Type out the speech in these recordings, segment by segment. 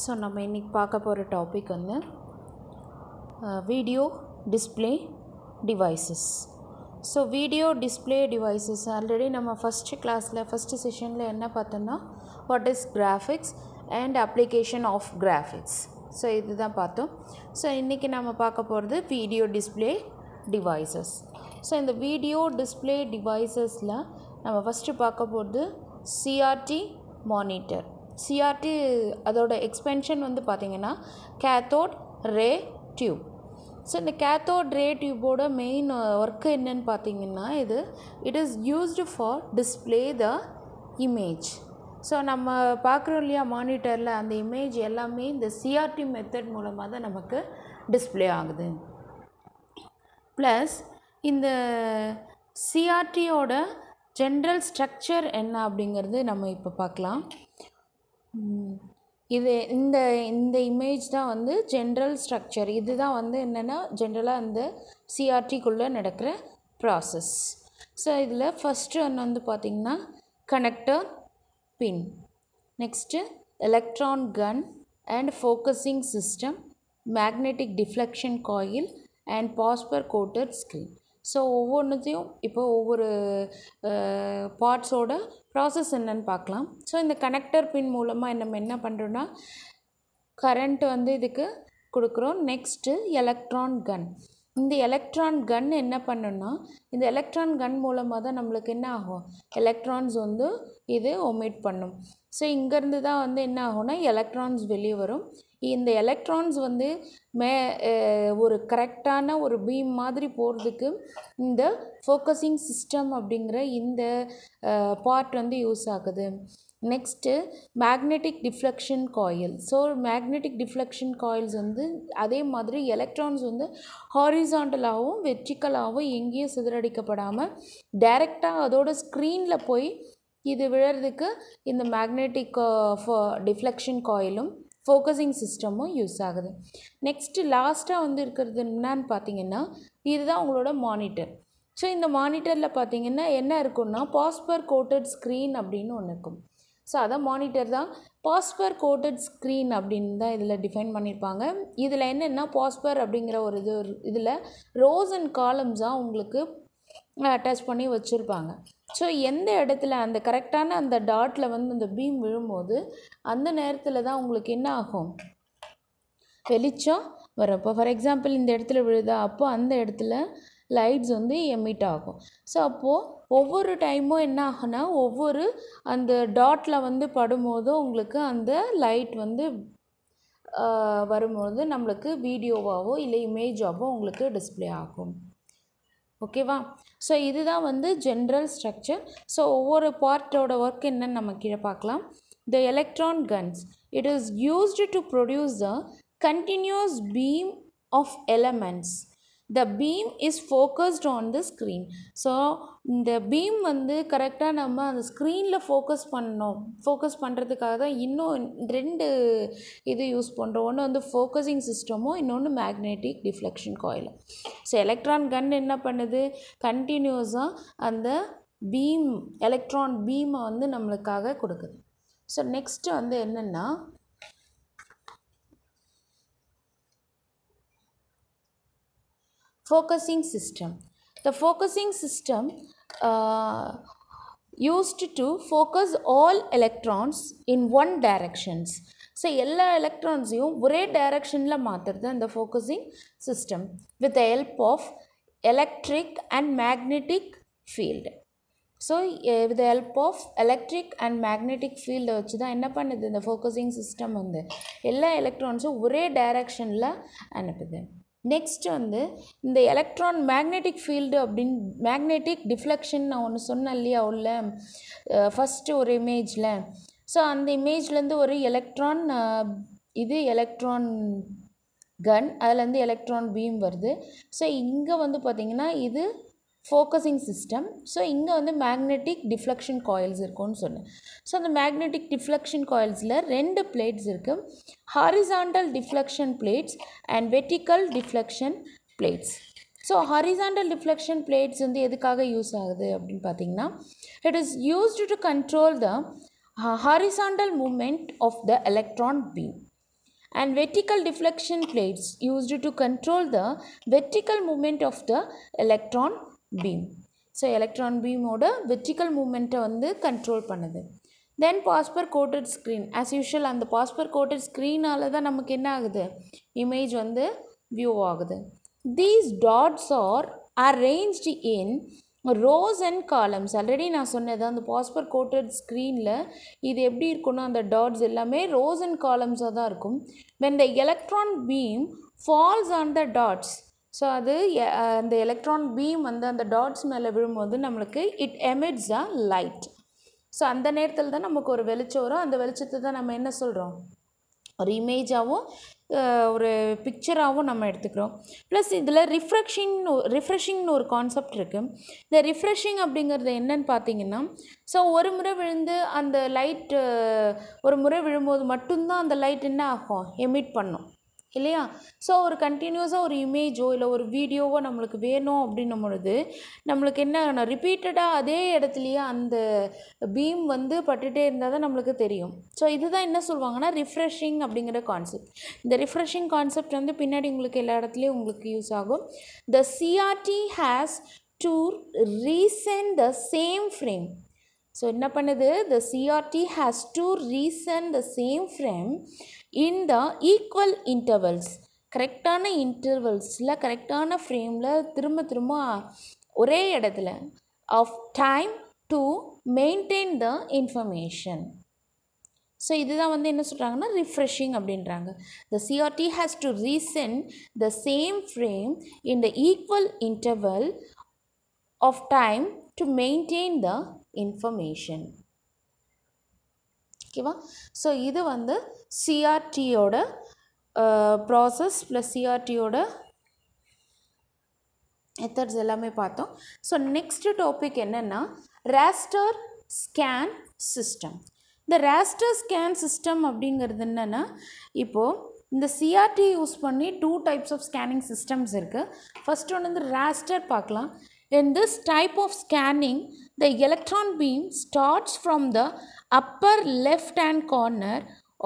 So நம்ம இன்றைக்கி பார்க்க போகிற டாபிக் வந்து video display devices so video display devices already நம்ம ஃபஸ்ட்டு கிளாஸில் ஃபஸ்ட்டு செஷனில் என்ன பார்த்தோம்னா what is graphics and application of graphics so இது தான் பார்த்தோம் ஸோ இன்றைக்கி நம்ம பார்க்க போகிறது வீடியோ டிஸ்பிளே டிவைசஸ் ஸோ இந்த வீடியோ டிஸ்பிளே டிவைசஸில் நம்ம ஃபஸ்ட்டு பார்க்க போகிறது சிஆர்டி மானிட்டர் சிஆர்டி அதோட எக்ஸ்பென்ஷன் வந்து பார்த்திங்கன்னா கேத்தோட் ரே டியூப் ஸோ இந்த கேத்தோட் ரே டியூப்போட மெயின் ஒர்க்கு என்னன்னு பார்த்தீங்கன்னா இது it is used for display the image so நம்ம பார்க்குறோம் இல்லையா மானிட்டரில் அந்த இமேஜ் எல்லாமே இந்த சிஆர்டி மெத்தட் மூலமாக தான் நமக்கு டிஸ்பிளே ஆகுது ப்ளஸ் இந்த சிஆர்டியோட ஜென்ரல் ஸ்ட்ரக்சர் என்ன அப்படிங்கிறது நம்ம இப்போ பார்க்கலாம் இது இந்த இந்த இமேஜ் தான் வந்து ஜென்ரல் ஸ்ட்ரக்சர் இது தான் வந்து என்னென்னா ஜென்ரலாக அந்த சிஆர்டிக்குள்ளே நடக்கிற ப்ராசஸ் ஸோ இதில் ஃபஸ்ட்டு ஒன்று வந்து பார்த்திங்கன்னா connector pin next electron gun and focusing system magnetic deflection coil and phosphor coated screen so ஒவ்வொன்றுத்தையும் இப்போ ஒவ்வொரு பார்ட்ஸோட ப்ராசஸ் என்னன்னு பார்க்கலாம் ஸோ இந்த கனெக்டர் பின் மூலமாக நம்ம என்ன பண்ணுறோன்னா கரண்ட் வந்து இதுக்கு கொடுக்குறோம் நெக்ஸ்ட்டு எலக்ட்ரான் கன் இந்த எலக்ட்ரான் கன் என்ன பண்ணுன்னா இந்த எலக்ட்ரான் கன் மூலமாக தான் நம்மளுக்கு என்ன ஆகும் எலக்ட்ரான்ஸ் வந்து இது ஒமிட் பண்ணும் ஸோ இங்கேருந்து தான் வந்து என்ன ஆகும்னா எலக்ட்ரான்ஸ் வெளியே வரும் இந்த எலக்ட்ரான்ஸ் வந்து மே ஒரு கரெக்டான ஒரு பீம் மாதிரி போகிறதுக்கு இந்த ஃபோக்கஸிங் சிஸ்டம் அப்படிங்கிற இந்த பார்ட் வந்து யூஸ் ஆகுது next magnetic deflection coil so magnetic deflection coils வந்து அதே மாதிரி எலக்ட்ரான்ஸ் வந்து ஹாரிசாண்டலாகவும் வெற்றிக்கலாகவும் எங்கேயும் சிதறடிக்கப்படாமல் டைரெக்டாக அதோட ஸ்க்ரீனில் போய் இது விழறதுக்கு இந்த மேக்னெட்டிக் டிஃப்ளக்ஷன் காயிலும் ஃபோக்கஸிங் சிஸ்டமும் யூஸ் ஆகுது நெக்ஸ்ட்டு லாஸ்ட்டாக வந்து இருக்கிறது என்னன்னு பார்த்தீங்கன்னா இதுதான் உங்களோட மானிட்டர் ஸோ இந்த மானிட்டரில் பார்த்தீங்கன்னா என்ன இருக்குன்னா பாஸ்பர் கோட்டட் ஸ்க்ரீன் அப்படின்னு ஒன்று இருக்கும் ஸோ அதான் மானிட்டர் தான் பாஸ்பர் கோட்டட் ஸ்க்ரீன் அப்படின்னு தான் இதில் டிஃபைன் பண்ணியிருப்பாங்க இதில் என்னென்னா பாஸ்பர் அப்படிங்கிற ஒரு இது இதில் ரோஸ் அண்ட் காலம்ஸாக உங்களுக்கு அட்டாச் பண்ணி வச்சுருப்பாங்க ஸோ எந்த இடத்துல அந்த கரெக்டான அந்த டாட்டில் வந்து அந்த பீம் விழும்போது அந்த நேரத்தில் தான் உங்களுக்கு என்ன ஆகும் வெளிச்சம் வரும் இப்போ ஃபார் எக்ஸாம்பிள் இந்த இடத்துல விழுதா அப்போ அந்த இடத்துல லைட்ஸ் வந்து எமிட் ஆகும் ஸோ அப்போது ஒவ்வொரு டைமும் என்ன ஆகுனா ஒவ்வொரு அந்த டாட்டில் வந்து படும்போதும் உங்களுக்கு அந்த லைட் வந்து வரும்போது நம்மளுக்கு வீடியோவாகவோ இல்லை இமேஜாகவோ உங்களுக்கு டிஸ்பிளே ஆகும் ஓகேவா ஸோ இதுதான் வந்து ஜென்ரல் ஸ்ட்ரக்சர் ஸோ ஒவ்வொரு பார்ட்டோட ஒர்க் என்னன்னு நம்ம கீழே பார்க்கலாம் the electron guns it is used to produce the continuous beam of elements the beam is focused on the screen so இந்த பீம் வந்து கரெக்டாக நம்ம அந்த ஸ்க்ரீனில் ஃபோக்கஸ் பண்ணோம் ஃபோக்கஸ் பண்ணுறதுக்காக தான் இன்னும் ரெண்டு இது யூஸ் பண்ணுறோம் ஒன்று வந்து ஃபோக்கஸிங் சிஸ்டமும் இன்னொன்று மேக்னெட்டிக் டிஃப்ளெக்ஷன் கோயிலும் ஸோ எலக்ட்ரான் கன் என்ன பண்ணுது கண்டினியூஸாக அந்த பீம் எலக்ட்ரான் பீமை வந்து நம்மளுக்காக கொடுக்குது ஸோ நெக்ஸ்ட்டு வந்து என்னென்னா focusing system the focusing system uh, used to focus all electrons in one directions so all electrons you one direction la than the focusing system with the help of electric and magnetic field so eh, with the help of electric and magnetic field vachuda enna pannudhu the focusing system vande ella electrons ore direction la anupudhu next வந்து இந்த electron magnetic field அப்படின்னு magnetic deflection நான் ஒன்று சொன்னேன் இல்லையா உள்ள first ஒரு இமேஜில் ஸோ அந்த இமேஜ்லேருந்து ஒரு எலக்ட்ரான் இது எலக்ட்ரான் கன் அதுலேருந்து எலக்ட்ரான் பீம் வருது ஸோ இங்கே வந்து பார்த்திங்கன்னா இது ஃபோக்கஸிங் சிஸ்டம் ஸோ இங்கே வந்து மேக்னெட்டிக் டிஃப்ளெக்ஷன் காயில்ஸ் இருக்கும்னு சொன்னேன் ஸோ அந்த மேக்னெட்டிக் டிஃப்ளெக்ஷன் காயில்ஸில் ரெண்டு பிளேட்ஸ் இருக்குது horizontal deflection plates and vertical deflection plates so horizontal deflection plates வந்து எதுக்காக யூஸ் ஆகுது அப்படின்னு பார்த்தீங்கன்னா it is used to control the horizontal movement of the electron beam and vertical deflection plates used to control the vertical movement of the electron beam so electron பீமோட vertical மூமெண்ட்டை வந்து control பண்ணுது then phosphor coated screen as usual அந்த phosphor coated ஸ்க்ரீனால் தான் நமக்கு என்ன ஆகுது இமேஜ் வந்து வியூ ஆகுது these dots are arranged in rows and columns already நான் சொன்னது அந்த பாஸ்பர் கோட்டட் ஸ்க்ரீனில் இது எப்படி இருக்குன்னா அந்த டாட்ஸ் எல்லாமே ரோஸ் அண்ட் காலம்ஸாக தான் இருக்கும் when the electron beam falls on the dots so அது அந்த எலக்ட்ரான் பீம் வந்து அந்த டாட்ஸ் மேலே விழும்போது நம்மளுக்கு it emits a light so அந்த நேரத்தில் தான் நமக்கு ஒரு வெளிச்சம் வரும் அந்த வெளிச்சத்தை தான் நம்ம என்ன சொல்கிறோம் ஒரு இமேஜாகவும் ஒரு பிக்சராகவும் நம்ம எடுத்துக்கிறோம் ப்ளஸ் இதில் ரிஃப்ரெஷிங்னு ரிஃப்ரெஷிங்னு ஒரு கான்செப்ட் இருக்குது இந்த ரிஃப்ரெஷிங் அப்படிங்கிறது என்னன்னு பார்த்தீங்கன்னா ஸோ ஒரு முறை விழுந்து அந்த லைட்டு ஒரு முறை விழும்போது மட்டும்தான் அந்த லைட் என்ன ஆகும் எமிட் பண்ணும் இல்லையா ஸோ ஒரு கண்டினியூஸாக ஒரு இமேஜோ இல்லை ஒரு வீடியோவோ நம்மளுக்கு வேணும் அப்படின்னும் பொழுது நம்மளுக்கு என்ன ரிப்பீட்டடாக அதே இடத்துலையே அந்த பீம் வந்து பட்டுகிட்டே இருந்தால் தான் நம்மளுக்கு தெரியும் ஸோ இதுதான் என்ன சொல்லுவாங்கன்னா ரிஃப்ரெஷிங் அப்படிங்கிற கான்செப்ட் இந்த ரிஃப்ரெஷிங் கான்செப்ட் வந்து பின்னாடி உங்களுக்கு எல்லா இடத்துலையும் உங்களுக்கு யூஸ் ஆகும் the CRT has to recent the same frame so என்ன பண்ணுது the CRT has to reason the same frame in the equal intervals கரெக்டான இன்டர்வல்ஸில் கரெக்டான ஃப்ரேமில் திரும்ப திரும்ப ஒரே இடத்துல of time to maintain the information so இதுதான் வந்து என்ன சொல்கிறாங்கன்னா ரிஃப்ரெஷிங் அப்படின்றாங்க the CRT has to reason the same frame in the equal interval of time to maintain the information ஓகேவா ஸோ இது வந்து சிஆர்டியோட ப்ராசஸ் ப்ளஸ் சிஆர்டியோட மெத்தட்ஸ் எல்லாமே பார்த்தோம் ஸோ நெக்ஸ்ட் டாபிக் என்னென்னா ரேஸ்டர் ஸ்கேன் சிஸ்டம் இந்த ரேஸ்டர் ஸ்கேன் சிஸ்டம் அப்படிங்கிறது என்னென்னா இப்போது இந்த சிஆர்டி யூஸ் பண்ணி two types of scanning systems இருக்குது ஃபஸ்ட் ஒன்று வந்து ரேஸ்டர் பார்க்கலாம் in this type of scanning the electron beam starts from the upper left hand corner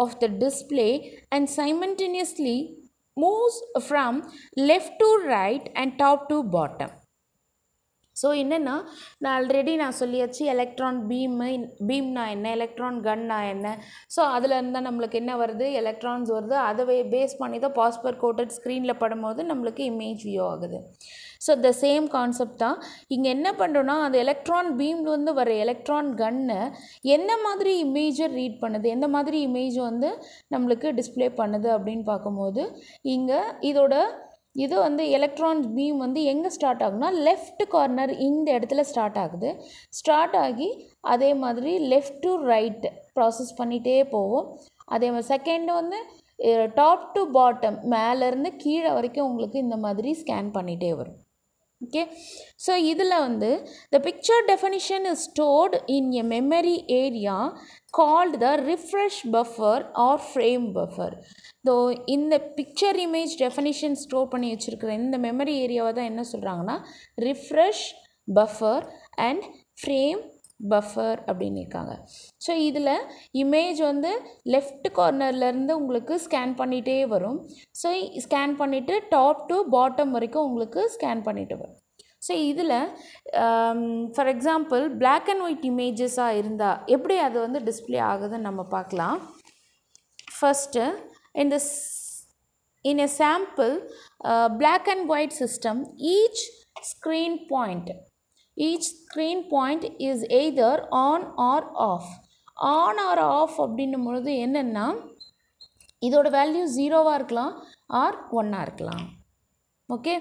of the display and simultaneously moves from left to right and top to bottom. So என்னென்னா நான் already நான் சொல்லியாச்சு electron beam பீம்னா என்ன electron கன்னா என்ன so அதில் இருந்தால் நம்மளுக்கு என்ன வருது எலக்ட்ரான்ஸ் வருது அதை பேஸ் பண்ணி தான் பாஸ்பர் கோட்டட் ஸ்க்ரீனில் படும்போது நம்மளுக்கு இமேஜ் வியூ ஆகுது ஸோ த சேம் கான்செப்ட் தான் இங்கே என்ன பண்ணுறோன்னா அந்த எலக்ட்ரான் பீம்லேருந்து வந்து வர எலக்ட்ரான் கன்னு எந்த மாதிரி இமேஜை ரீட் பண்ணுது எந்த மாதிரி இமேஜ் வந்து நம்மளுக்கு டிஸ்பிளே பண்ணுது அப்படின்னு பார்க்கும்போது இங்கே இதோட இது வந்து எலக்ட்ரான் பீம் வந்து எங்கே ஸ்டார்ட் ஆகுனா லெஃப்ட் கார்னர் இந்த இடத்துல ஸ்டார்ட் ஆகுது ஸ்டார்ட் ஆகி அதே மாதிரி லெஃப்ட் டு ரைட் ப்ராசஸ் பண்ணிகிட்டே போவோம் அதே மாதிரி செகண்ட் வந்து டாப் டு பாட்டம் மேலேருந்து கீழே வரைக்கும் உங்களுக்கு இந்த மாதிரி ஸ்கேன் பண்ணிகிட்டே வரும் okay so இதில் வந்து the picture definition is stored in a memory area called the refresh buffer or frame buffer so இந்த பிக்சர் இமேஜ் டெஃபனிஷன் ஸ்டோர் பண்ணி வச்சுருக்கிற இந்த மெமரி ஏரியாவை தான் என்ன சொல்கிறாங்கன்னா refresh buffer and frame buffer அப்படின்னு இருக்காங்க ஸோ இதில் இமேஜ் வந்து லெஃப்ட் கார்னர்லேருந்து உங்களுக்கு ஸ்கேன் பண்ணிகிட்டே வரும் ஸோ ஸ்கேன் பண்ணிவிட்டு டாப் டு பாட்டம் வரைக்கும் உங்களுக்கு ஸ்கேன் பண்ணிட்டு வரும் ஸோ இதில் for example black and white இமேஜஸாக இருந்தால் எப்படி அது வந்து டிஸ்பிளே ஆகுதுன்னு நம்ம பார்க்கலாம் ஃபஸ்ட்டு இந்த in a sample black and white system each screen point each screen point is either on or off on or off அப்படின்னும் பொழுது என்னென்னா இதோட வேல்யூ ஜீரோவாக இருக்கலாம் ஆர் ஒன்னாக இருக்கலாம் okay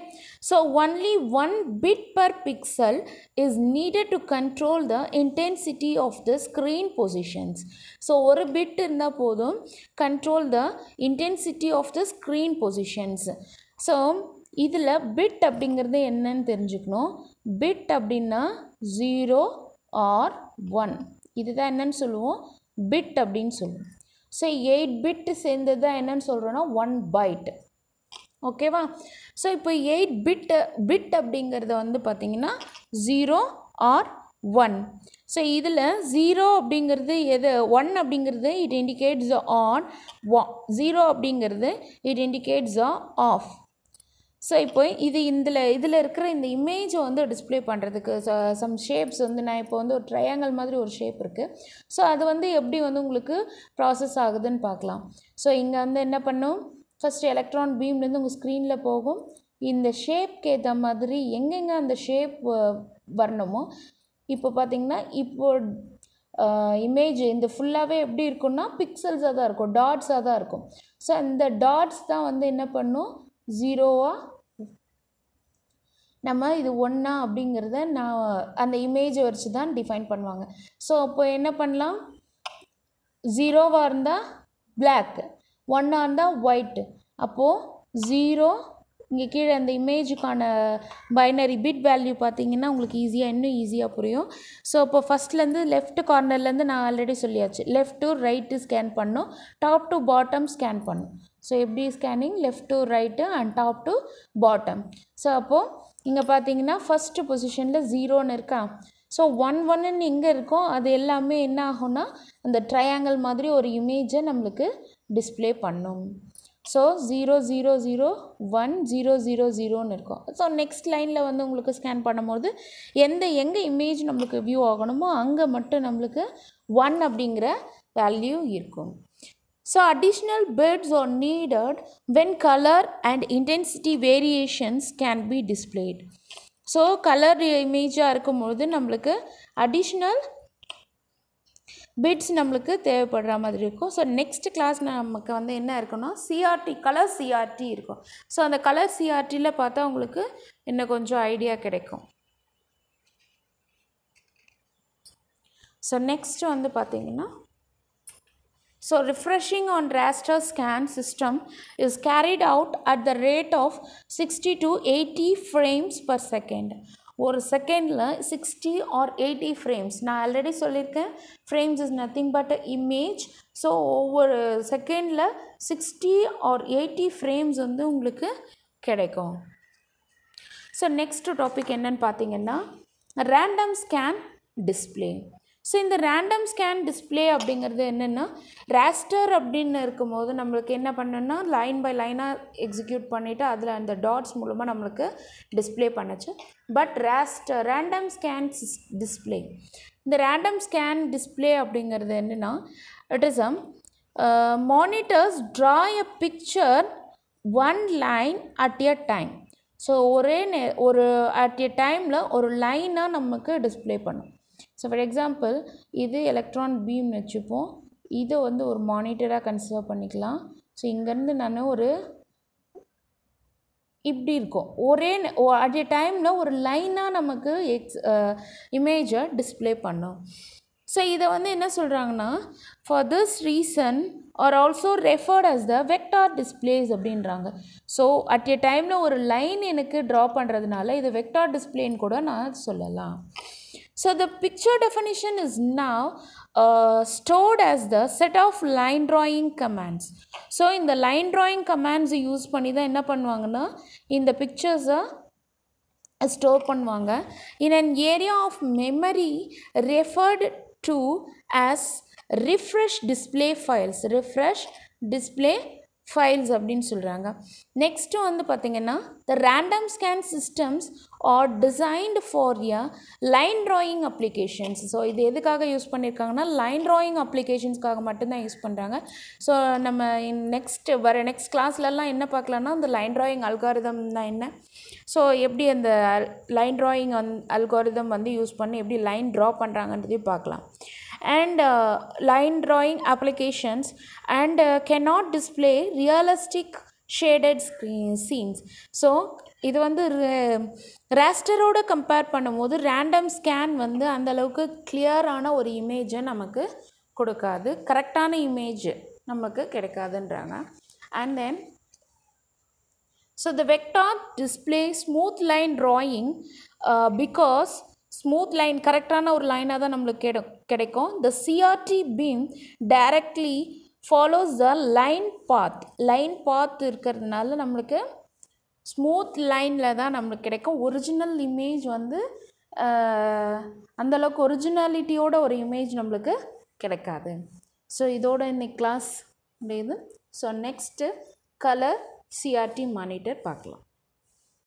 so only one bit per pixel is needed to control the intensity of the screen positions so ஒரு bit இருந்தால் போதும் control the intensity of the screen positions so இதில் பிட் அப்படிங்கிறது என்னன்னு தெரிஞ்சுக்கணும் பிட் அப்படின்னா ஜீரோ ஆர் ஒன் இதுதான் என்னன்னு சொல்லுவோம் பிட் அப்படின்னு சொல்லுவோம் ஸோ எயிட் பிட்டு சேர்ந்தது தான் என்னன்னு சொல்கிறோன்னா ஒன் பைட் ஓகேவா ஸோ இப்போ எயிட் பிட் பிட் அப்படிங்கிறத வந்து பார்த்திங்கன்னா ஜீரோ ஆர் ஒன் ஸோ இதில் ஜீரோ அப்படிங்கிறது எது ஒன் அப்படிங்கிறது இட் இண்டிகேட்ஸ் ஆன் ஜீரோ அப்படிங்கிறது இட் இண்டிகேட்ஸ் ஆஃப் ஸோ இப்போ இது இதில் இதில் இருக்கிற இந்த இமேஜை வந்து டிஸ்பிளே பண்ணுறதுக்கு சம் ஷேப்ஸ் வந்து நான் இப்போ வந்து ஒரு ட்ரையாங்கல் மாதிரி ஒரு ஷேப் இருக்குது ஸோ அது வந்து எப்படி வந்து உங்களுக்கு ப்ராசஸ் ஆகுதுன்னு பார்க்கலாம் ஸோ இங்கே வந்து என்ன பண்ணும் ஃபஸ்ட்டு எலக்ட்ரான் பீம்லேருந்து உங்கள் ஸ்க்ரீனில் போகும் இந்த ஷேப்க்கு ஏற்ற மாதிரி எங்கெங்கே அந்த ஷேப் வரணுமோ இப்போ பார்த்திங்கன்னா இப்போ இமேஜ் இந்த ஃபுல்லாகவே எப்படி இருக்குன்னா பிக்சல்ஸாக தான் இருக்கும் டாட்ஸாக தான் இருக்கும் ஸோ அந்த டாட்ஸ் தான் வந்து என்ன பண்ணும் ஜீரோவாக நம்ம இது ஒன்றா அப்படிங்கிறத நான் அந்த இமேஜை வச்சு தான் டிஃபைன் பண்ணுவாங்க ஸோ அப்போ என்ன பண்ணலாம் ஜீரோவாக இருந்தால் பிளாக் ஒன்னாக இருந்தால் ஒயிட்டு அப்போது ஜீரோ இங்கே கீழே அந்த இமேஜுக்கான பைனரி பிட் வேல்யூ பார்த்தீங்கன்னா உங்களுக்கு ஈஸியாக இன்னும் ஈஸியாக புரியும் ஸோ இப்போ ஃபஸ்ட்லேருந்து லெஃப்ட் கார்னர்லேருந்து நான் ஆல்ரெடி சொல்லியாச்சு லெஃப்ட் டு ரைட்டு ஸ்கேன் பண்ணும் டாப் டு பாட்டம் ஸ்கேன் பண்ணும் ஸோ எப்படி scanning left to right and top to bottom so அப்போது இங்கே பார்த்தீங்கன்னா ஃபஸ்ட்டு பொசிஷனில் ஜீரோன்னு இருக்கா ஸோ ஒன் ஒன்னு இங்கே இருக்கோ அது எல்லாமே என்ன ஆகும்னா அந்த ட்ரையாங்கிள் மாதிரி ஒரு இமேஜை நம்மளுக்கு டிஸ்பிளே பண்ணும் so zero zero zero one zero zero ஜீரோன்னு இருக்கும் ஸோ நெக்ஸ்ட் லைனில் வந்து உங்களுக்கு ஸ்கேன் பண்ணும்போது எந்த எங்கே இமேஜ் நம்மளுக்கு வியூ ஆகணுமோ அங்கே மட்டும் நம்மளுக்கு ஒன் அப்படிங்கிற வேல்யூ இருக்கும் so additional bits are needed when colour and intensity variations can be displayed so colour இமேஜாக இருக்கும்பொழுது நம்மளுக்கு அடிஷ்னல் பிட்ஸ் நம்மளுக்கு தேவைப்படுற மாதிரி இருக்கும் ஸோ நெக்ஸ்ட் கிளாஸ் நமக்கு வந்து என்ன இருக்குன்னா சிஆர்டி கலர் சிஆர்டி இருக்கும் ஸோ அந்த கலர் சிஆர்டியில் பார்த்தா உங்களுக்கு இன்னும் கொஞ்சம் ஐடியா கிடைக்கும் ஸோ நெக்ஸ்ட் வந்து பார்த்திங்கன்னா so refreshing on raster scan system is carried out at the rate of sixty to eighty frames per second ஒரு செகண்டில் சிக்ஸ்டி ஆர் எயிட்டி ஃப்ரேம்ஸ் நான் ஆல்ரெடி சொல்லியிருக்கேன் frames is nothing but a image so ஒவ்வொரு செகண்டில் sixty or eighty frames வந்து உங்களுக்கு கிடைக்கும் so next topic என்னன்னு பார்த்தீங்கன்னா ரேண்டம் ஸ்கேன் டிஸ்பிளே ஸோ இந்த ரேண்டம் ஸ்கேன் டிஸ்பிளே அப்படிங்கிறது என்னென்னா ரேஸ்டர் அப்படின்னு இருக்கும்போது நம்மளுக்கு என்ன பண்ணுன்னா லைன் பை லைனாக எக்ஸிக்யூட் பண்ணிவிட்டு அதில் அந்த டாட்ஸ் மூலமாக நம்மளுக்கு டிஸ்பிளே பண்ணுச்சு but raster random scan display இந்த ரேண்டம் ஸ்கேன் டிஸ்பிளே அப்படிங்கிறது என்னென்னா it is um monitors draw a picture one line at a time so ஒரே நே ஒரு அட் எ டைமில் ஒரு லைனாக நமக்கு டிஸ்பிளே பண்ணும் ஸோ ஃபார் எக்ஸாம்பிள் இது எலக்ட்ரான் பீம்னு வச்சுப்போம் இதை வந்து ஒரு மானிட்டராக கன்சிடர் பண்ணிக்கலாம் ஸோ இங்கேருந்து நான் ஒரு இப்படி இருக்கும் ஒரே அட் எ டைமில் ஒரு லைனாக நமக்கு எக்ஸ் இமேஜை டிஸ்பிளே பண்ணும் ஸோ இதை வந்து என்ன சொல்கிறாங்கன்னா for this reason are also referred as the vector displays அப்படின்றாங்க ஸோ அட் எ டைமில் ஒரு லைன் எனக்கு ட்ரா பண்ணுறதுனால இது வெக்டார் டிஸ்பிளேன்னு கூட நான் சொல்லலாம் So the picture definition is now uh, stored as the set of line drawing commands. So in the line drawing commands you use enna தான் in the pictures பிக்சர்ஸை uh, store பண்ணுவாங்க in an area of memory referred to as refresh display files refresh display files அப்படின்னு சொல்கிறாங்க next வந்து பார்த்திங்கன்னா the random scan systems are designed for a line drawing applications so இது எதுக்காக use பண்ணியிருக்காங்கன்னா line drawing அப்ளிகேஷன்ஸ்க்காக மட்டும்தான் use பண்ணுறாங்க so நம்ம நெக்ஸ்ட் வர நெக்ஸ்ட் கிளாஸ்லலாம் என்ன பார்க்கலான்னா அந்த லைன் ட்ராயிங் அல்காரிதம் தான் என்ன ஸோ எப்படி அந்த லைன் ட்ராயிங் அந் அல்காரிதம் வந்து யூஸ் பண்ணி எப்படி லைன் ட்ரா பண்ணுறாங்கன்றதையும் பார்க்கலாம் and uh, line drawing applications and uh, cannot display realistic shaded screen scenes so இது வந்து ரேஸ்டரோட கம்பேர் பண்ணும்போது ரேண்டம் ஸ்கேன் வந்து அந்தளவுக்கு கிளியரான ஒரு இமேஜை நமக்கு கொடுக்காது கரெக்டான இமேஜ் நமக்கு கிடைக்காதுன்றாங்க and then so the vector display smooth line drawing because smooth line கரெக்டான ஒரு லைனாக தான் நம்மளுக்கு கிடை கிடைக்கும் the CRT beam directly follows the line path line path இருக்கிறதுனால நம்மளுக்கு ஸ்மூத் லைனில் தான் நம்மளுக்கு கிடைக்கும் ஒரிஜினல் இமேஜ் வந்து அந்தளவுக்கு ஒரிஜினாலிட்டியோட ஒரு இமேஜ் நம்மளுக்கு கிடைக்காது ஸோ இதோட இன்னைக்கு கிளாஸ் முடியுது so next colour CRT monitor பார்க்கலாம்